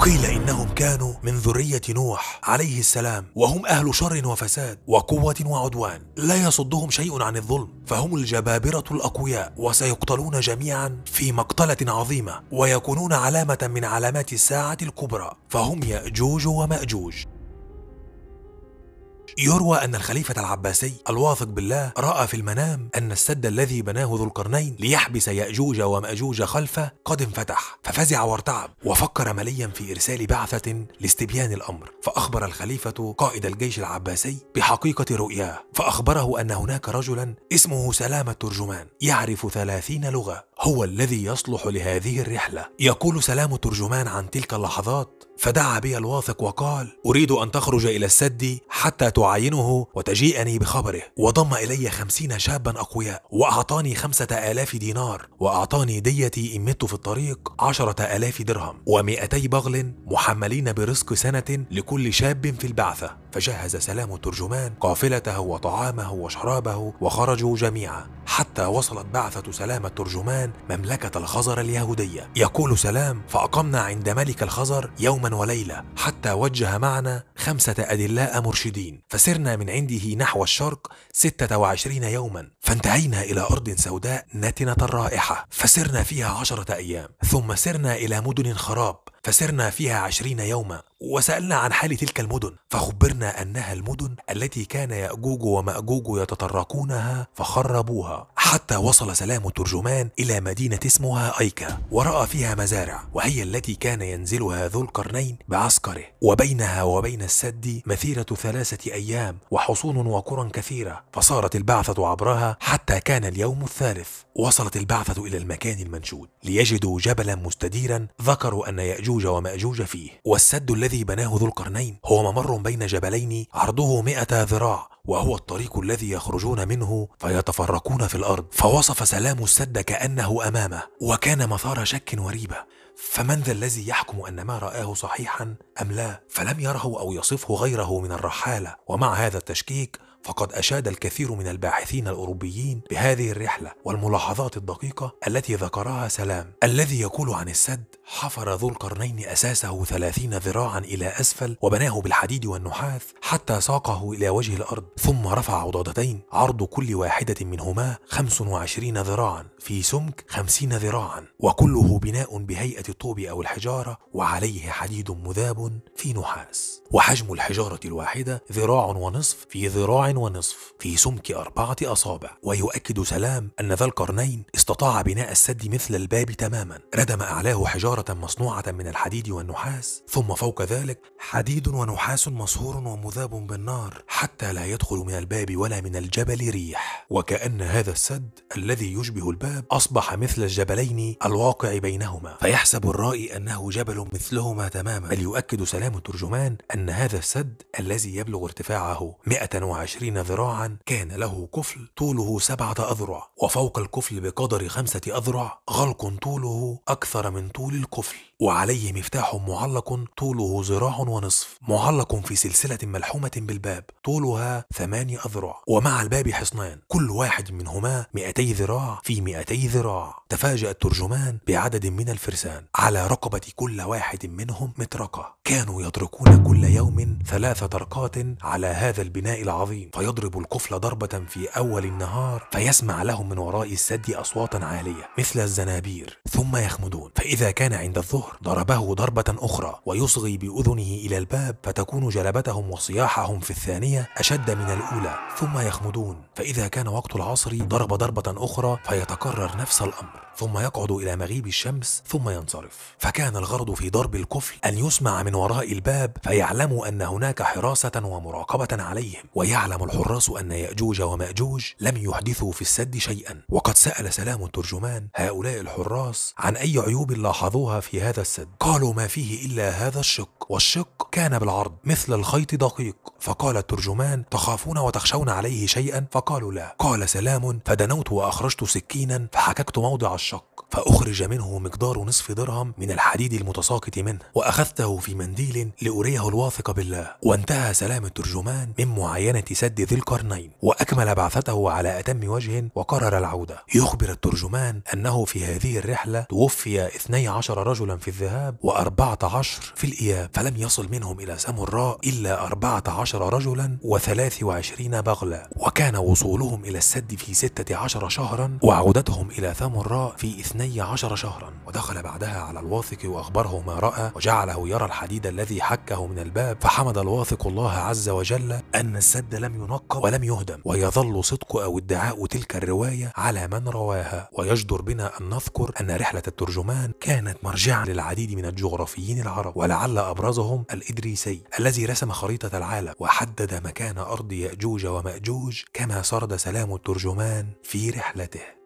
قيل إنهم كانوا من ذرية نوح عليه السلام وهم أهل شر وفساد وقوة وعدوان لا يصدهم شيء عن الظلم فهم الجبابرة الأقوياء وسيقتلون جميعا في مقتلة عظيمة ويكونون علامة من علامات الساعة الكبرى فهم يأجوج ومأجوج يروى أن الخليفة العباسي الواثق بالله رأى في المنام أن السد الذي بناه ذو القرنين ليحبس يأجوج ومأجوج خلفه قد انفتح ففزع وارتعب وفكر مليا في إرسال بعثة لاستبيان الأمر فأخبر الخليفة قائد الجيش العباسي بحقيقة رؤياه فأخبره أن هناك رجلا اسمه سلامة ترجمان يعرف ثلاثين لغة هو الذي يصلح لهذه الرحلة يقول سلام ترجمان عن تلك اللحظات فدعا بي الواثق وقال أريد أن تخرج إلى السد حتى تعاينه وتجيئني بخبره وضم إلي خمسين شابا أقوياء وأعطاني خمسة آلاف دينار وأعطاني ديتي إن مت في الطريق عشرة آلاف درهم ومئتي بغل محملين برزق سنة لكل شاب في البعثة فجهز سلام الترجمان قافلته وطعامه وشرابه وخرجوا جميعا حتى وصلت بعثة سلام الترجمان مملكة الخزر اليهودية يقول سلام فأقمنا عند ملك الخزر يوما وليلة حتى وجه معنا خمسة أدلاء مرشدين فسرنا من عنده نحو الشرق ستة وعشرين يوما فانتهينا إلى أرض سوداء نتنة الرائحة فسرنا فيها عشرة أيام ثم سرنا إلى مدن خراب فسرنا فيها عشرين يوما وسألنا عن حال تلك المدن فخبرنا أنها المدن التي كان يأجوج ومأجوج يتطرقونها فخربوها حتى وصل سلام الترجمان إلى مدينة اسمها أيكا ورأى فيها مزارع وهي التي كان ينزلها ذو القرنين بعسكره وبينها وبين السد مثيرة ثلاثة أيام وحصون وقرى كثيرة فصارت البعثة عبرها حتى كان اليوم الثالث وصلت البعثة إلى المكان المنشود ليجدوا جبلا مستديرا ذكروا أن يأجوج ومأجوج فيه والسد الذي بناه ذو القرنين هو ممر بين جبلين عرضه مئة ذراع وهو الطريق الذي يخرجون منه فيتفرقون في الارض فوصف سلام السد كانه امامه وكان مثار شك وريبه فمن ذا الذي يحكم ان ما راه صحيحا ام لا فلم يره او يصفه غيره من الرحاله ومع هذا التشكيك فقد أشاد الكثير من الباحثين الأوروبيين بهذه الرحلة والملاحظات الدقيقة التي ذكرها سلام الذي يقول عن السد حفر ذو القرنين أساسه ثلاثين ذراعا إلى أسفل وبناه بالحديد والنحاس حتى ساقه إلى وجه الأرض ثم رفع عضادتين عرض كل واحدة منهما 25 ذراعا في سمك 50 ذراعا وكله بناء بهيئة الطوب أو الحجارة وعليه حديد مذاب في نحاس وحجم الحجارة الواحدة ذراع ونصف في ذراع ونصف في سمك أربعة أصابع ويؤكد سلام أن ذا القرنين استطاع بناء السد مثل الباب تماما ردم أعلاه حجارة مصنوعة من الحديد والنحاس ثم فوق ذلك حديد ونحاس مصهور ومذاب بالنار حتى لا يدخل من الباب ولا من الجبل ريح وكأن هذا السد الذي يشبه الباب أصبح مثل الجبلين الواقع بينهما فيحسب الرائي أنه جبل مثلهما تماما بل يؤكد سلام الترجمان أن هذا السد الذي يبلغ ارتفاعه 120 وعشرين ذراعا كان له كفل طوله سبعة أذرع وفوق الكفل بقدر خمسة أذرع غلق طوله أكثر من طول الكفل وعليه مفتاح معلق طوله ذراع ونصف معلق في سلسلة ملحومة بالباب طولها ثماني أذرع ومع الباب حصنان كل واحد منهما 200 ذراع في 200 ذراع تفاجأ الترجمان بعدد من الفرسان على رقبة كل واحد منهم مطرقة كانوا يطرقون كل يوم ثلاث طرقات على هذا البناء العظيم فيضرب القفل ضربة في أول النهار فيسمع لهم من وراء السد أصواتا عالية مثل الزنابير ثم يخمدون فإذا كان عند الظهر ضربه ضربة أخرى ويصغي بأذنه إلى الباب فتكون جلبتهم وصياحهم في الثانية أشد من الأولى ثم يخمدون فإذا كان وقت العصر ضرب ضربة أخرى فيتكرر نفس الأمر ثم يقعد إلى مغيب الشمس ثم ينصرف فكان الغرض في ضرب الكفل أن يسمع من وراء الباب فيعلموا أن هناك حراسة ومراقبة عليهم ويعلم الحراس أن يأجوج ومأجوج لم يحدثوا في السد شيئا وقد سأل سلام الترجمان هؤلاء الحراس عن أي عيوب لاحظوها في هذا السد قالوا ما فيه إلا هذا الشق والشق كان بالعرض مثل الخيط دقيق فقال الترجمان تخافون وتخشون عليه شيئا فقالوا لا قال سلام فدنوت وأخرجت سكينا فحككت موضع الشق فأخرج منه مقدار نصف درهم من الحديد المتساقط منه وأخذته في منديل لأريه الواثق بالله وانتهى سلام الترجمان من معاينة سد ذي القرنين وأكمل بعثته على أتم وجه وقرر العودة يخبر الترجمان أنه في هذه الرحلة توفي 12 رجلا في الذهاب و14 في الإياب فلم يصل منهم إلى سامراء إلا 14 رجلا و23 بغلا وكان وصولهم إلى السد في 16 شهرا وعودتهم إلى سامراء في 12 اثني عشر شهرا ودخل بعدها على الواثق وأخبره ما رأى وجعله يرى الحديد الذي حكه من الباب فحمد الواثق الله عز وجل أن السد لم ينقب ولم يهدم ويظل صدق أو ادعاء تلك الرواية على من رواها ويجدر بنا أن نذكر أن رحلة الترجمان كانت مرجعا للعديد من الجغرافيين العرب ولعل أبرزهم الإدريسي الذي رسم خريطة العالم وحدد مكان أرض يأجوج ومأجوج كما سرد سلام الترجمان في رحلته